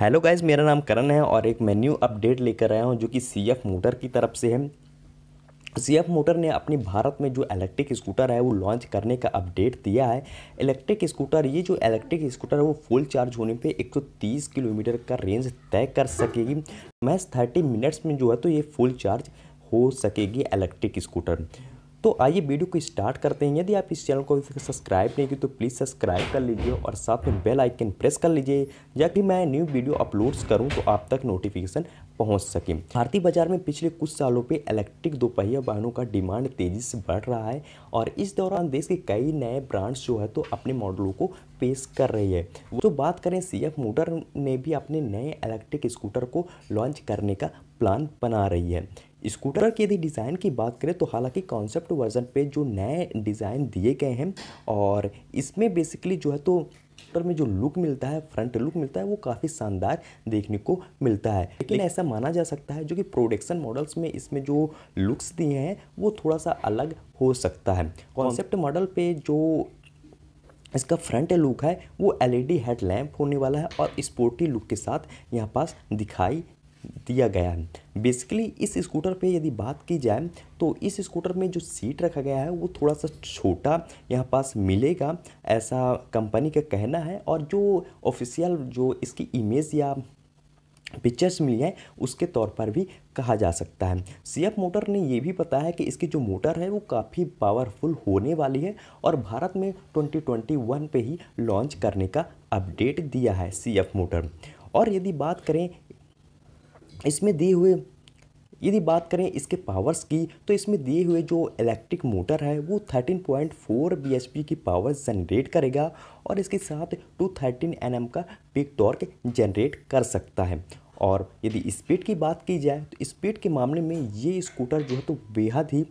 hello guys मेरा नाम करण है और एक मैं न्यू अपडेट लेकर आया हूँ जो कि सी एफ मोटर की तरफ से है सी एफ मोटर ने अपने भारत में जो इलेक्ट्रिक स्कूटर है वो लॉन्च करने का अपडेट दिया है इलेक्ट्रिक स्कूटर ये जो इलेक्ट्रिक स्कूटर है वो फुल चार्ज होने पे 130 किलोमीटर का रेंज तय कर सकेगी महज 30 मिनट्स में जो है तो ये फुल चार्ज हो सकेगी इलेक्ट्रिक स्कूटर तो आइए वीडियो को स्टार्ट करते हैं यदि आप इस चैनल को सब्सक्राइब नहीं की तो प्लीज़ सब्सक्राइब कर लीजिए और साथ में बेल आइकन प्रेस कर लीजिए जबकि मैं न्यू वीडियो अपलोड्स करूँ तो आप तक नोटिफिकेशन पहुँच सके भारतीय बाजार में पिछले कुछ सालों पर इलेक्ट्रिक दोपहिया वाहनों का डिमांड तेज़ी से बढ़ रहा है और इस दौरान देश के कई नए ब्रांड्स जो है तो अपने मॉडलों को पेश कर रही है तो बात करें सी एफ मोटर ने भी अपने नए इलेक्ट्रिक स्कूटर को लॉन्च करने का प्लान बना रही है स्कूटर की यदि डिज़ाइन की बात करें तो हालांकि कॉन्सेप्ट वर्जन पे जो नए डिज़ाइन दिए गए हैं और इसमें बेसिकली जो है तो स्कूटर में जो लुक मिलता है फ्रंट लुक मिलता है वो काफ़ी शानदार देखने को मिलता है लेकिन ऐसा माना जा सकता है जो कि प्रोडक्शन मॉडल्स में इसमें जो लुक्स दिए हैं वो थोड़ा सा अलग हो सकता है कॉन्सेप्ट मॉडल पर जो इसका फ्रंट लुक है वो एलईडी हेडलैम्प e होने वाला है और स्पोर्टी लुक के साथ यहाँ पास दिखाई दिया गया है बेसिकली इस स्कूटर पे यदि बात की जाए तो इस स्कूटर में जो सीट रखा गया है वो थोड़ा सा छोटा यहाँ पास मिलेगा ऐसा कंपनी का कहना है और जो ऑफिशियल जो इसकी इमेज या पिक्चर्स मिली हैं उसके तौर पर भी कहा जा सकता है सीएफ मोटर ने यह भी पता है कि इसकी जो मोटर है वो काफ़ी पावरफुल होने वाली है और भारत में 2021 पे ही लॉन्च करने का अपडेट दिया है सीएफ मोटर और यदि बात करें इसमें दिए हुए यदि बात करें इसके पावर्स की तो इसमें दिए हुए जो इलेक्ट्रिक मोटर है वो 13.4 पी की पावर जनरेट करेगा और इसके साथ 213 एम का पिक टॉर्क जनरेट कर सकता है और यदि स्पीड की बात की जाए तो स्पीड के मामले में ये स्कूटर जो है तो बेहद ही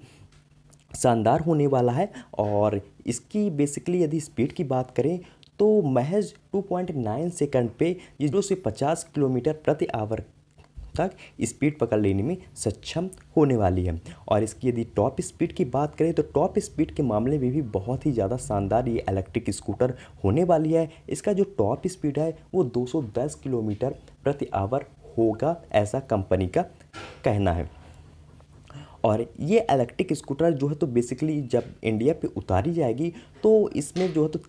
शानदार होने वाला है और इसकी बेसिकली यदि स्पीड की बात करें तो महज 2.9 सेकंड पे ये दो से 50 किलोमीटर प्रति आवर तक स्पीड पकड़ लेने में सक्षम होने वाली है और इसकी यदि टॉप स्पीड की बात करें तो टॉप स्पीड के मामले में भी बहुत ही ज़्यादा शानदार ये इलेक्ट्रिक स्कूटर होने वाली है इसका जो टॉप स्पीड है वो 210 किलोमीटर प्रति आवर होगा ऐसा कंपनी का कहना है और ये इलेक्ट्रिक स्कूटर जो है तो बेसिकली जब इंडिया पे उतारी जाएगी तो इसमें जो है तो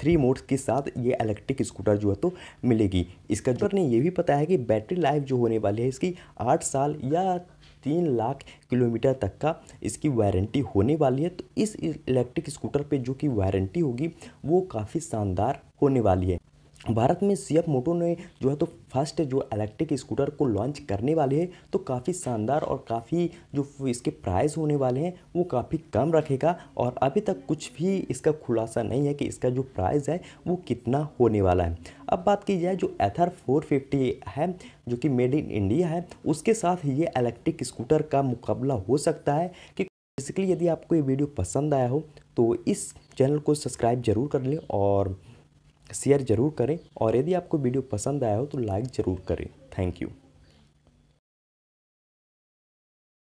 थ्री मोड्स के साथ ये इलेक्ट्रिक स्कूटर जो है तो मिलेगी इसका जो ने ये भी पता है कि बैटरी लाइफ जो होने वाली है इसकी आठ साल या तीन लाख किलोमीटर तक का इसकी वारंटी होने वाली है तो इस इलेक्ट्रिक स्कूटर पे जो कि वारंटी होगी वो काफ़ी शानदार होने वाली है भारत में सीएफ मोटो ने जो है तो फर्स्ट जो इलेक्ट्रिक स्कूटर को लॉन्च करने वाले हैं तो काफ़ी शानदार और काफ़ी जो इसके प्राइस होने वाले हैं वो काफ़ी कम रखेगा और अभी तक कुछ भी इसका खुलासा नहीं है कि इसका जो प्राइस है वो कितना होने वाला है अब बात की जाए जो एथर 450 है जो कि मेड इन इंडिया है उसके साथ ये इलेक्ट्रिक स्कूटर का मुकाबला हो सकता है कि बेसिकली यदि आपको ये वीडियो पसंद आया हो तो इस चैनल को सब्सक्राइब जरूर कर लें और शेयर जरूर करें और यदि आपको वीडियो पसंद आया हो तो लाइक ज़रूर करें थैंक यू